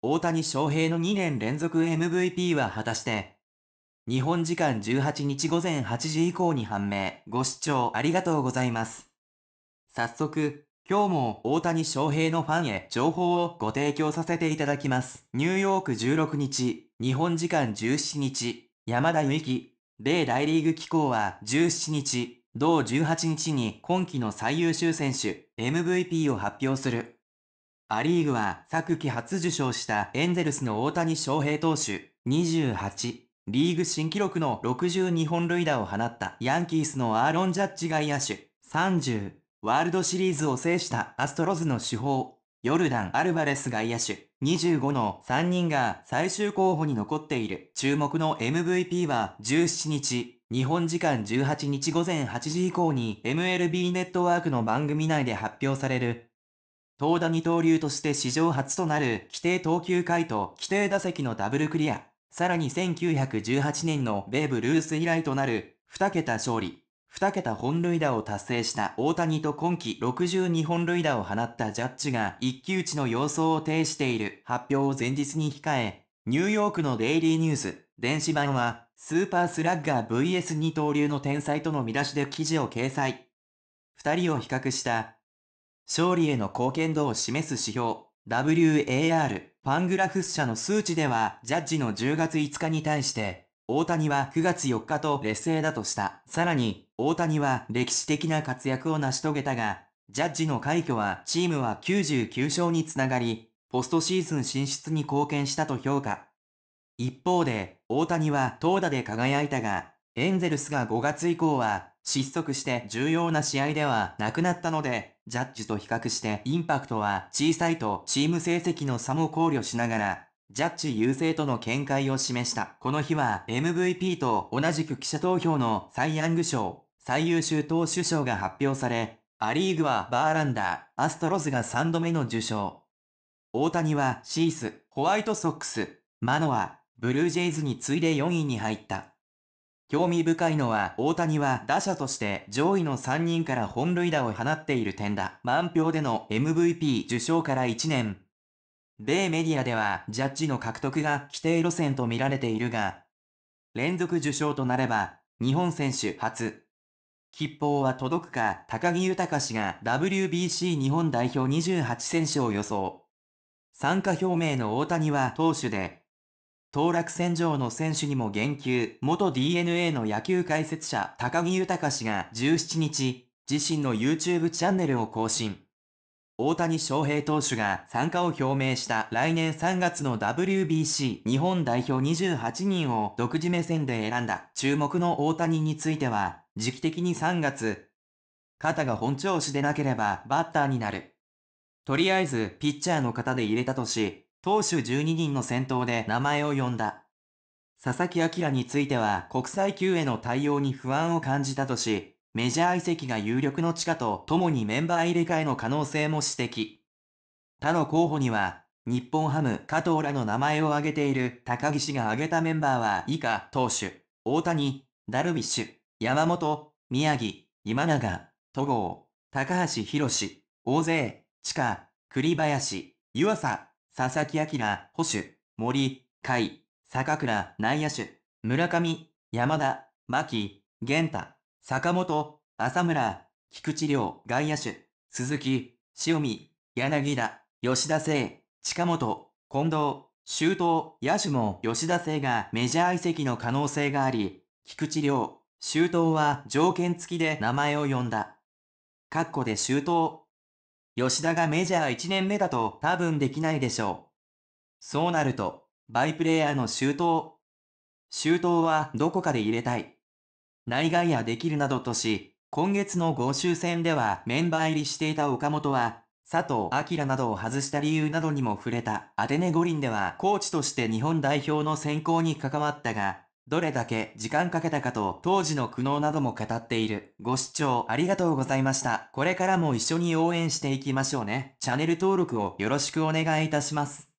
大谷翔平の2年連続 MVP は果たして、日本時間18日午前8時以降に判明。ご視聴ありがとうございます。早速、今日も大谷翔平のファンへ情報をご提供させていただきます。ニューヨーク16日、日本時間17日、山田由紀、米大リーグ機構は17日、同18日に今季の最優秀選手 MVP を発表する。ア・リーグは昨季初受賞したエンゼルスの大谷翔平投手28、リーグ新記録の62本塁打を放ったヤンキースのアーロン・ジャッジ外野手30、ワールドシリーズを制したアストロズの主砲ヨルダン・アルバレス外野手25の3人が最終候補に残っている注目の MVP は17日日本時間18日午前8時以降に MLB ネットワークの番組内で発表される投打二刀流として史上初となる規定投球回と規定打席のダブルクリア。さらに1918年のベーブ・ルース以来となる2桁勝利、2桁本塁打を達成した大谷と今季62本塁打を放ったジャッジが一騎打ちの様相を呈している発表を前日に控え、ニューヨークのデイリーニュース、電子版はスーパースラッガー VS 二刀流の天才との見出しで記事を掲載。2人を比較した勝利への貢献度を示す指標、WAR、パングラフス社の数値では、ジャッジの10月5日に対して、大谷は9月4日と劣勢だとした。さらに、大谷は歴史的な活躍を成し遂げたが、ジャッジの快挙はチームは99勝につながり、ポストシーズン進出に貢献したと評価。一方で、大谷は投打で輝いたが、エンゼルスが5月以降は失速して重要な試合ではなくなったので、ジャッジと比較してインパクトは小さいとチーム成績の差も考慮しながら、ジャッジ優勢との見解を示した。この日は MVP と同じく記者投票のサイ・ヤング賞、最優秀投手賞が発表され、ア・リーグはバーランダー、アストロズが3度目の受賞。大谷はシース、ホワイトソックス、マノア、ブルージェイズに次いで4位に入った。興味深いのは、大谷は打者として上位の3人から本塁打を放っている点だ。満票での MVP 受賞から1年。米メディアでは、ジャッジの獲得が規定路線と見られているが、連続受賞となれば、日本選手初。吉報は届くか、高木豊氏が WBC 日本代表28選手を予想。参加表明の大谷は投手で当落戦場の選手にも言及、元 DNA の野球解説者高木豊氏が17日、自身の YouTube チャンネルを更新。大谷翔平投手が参加を表明した来年3月の WBC 日本代表28人を独自目線で選んだ注目の大谷については、時期的に3月、肩が本調子でなければバッターになる。とりあえずピッチャーの方で入れたとし、投手12人の先頭で名前を呼んだ。佐々木明については国際級への対応に不安を感じたとし、メジャー移籍が有力の地下と共にメンバー入れ替えの可能性も指摘。他の候補には、日本ハム、加藤らの名前を挙げている高岸が挙げたメンバーは以下、投手、大谷、ダルビッシュ、山本、宮城、今永、戸郷、高橋士、大勢、地下、栗林、湯浅、佐々木明、保守、森、海、坂倉、内野手、村上、山田、牧、玄太、坂本、浅村、菊池亮、外野手、鈴木、塩見、柳田、吉田聖、近本、近藤、周東、野手も吉田聖がメジャー移籍の可能性があり、菊池亮、周東は条件付きで名前を呼んだ。ッコで周東、吉田がメジャー1年目だと多分できないでしょう。そうなると、バイプレイヤーの周到。周到はどこかで入れたい。内外野できるなどとし、今月の合衆戦ではメンバー入りしていた岡本は、佐藤明などを外した理由などにも触れたアテネ五輪ではコーチとして日本代表の選考に関わったが、どれだけ時間かけたかと当時の苦悩なども語っている。ご視聴ありがとうございました。これからも一緒に応援していきましょうね。チャンネル登録をよろしくお願いいたします。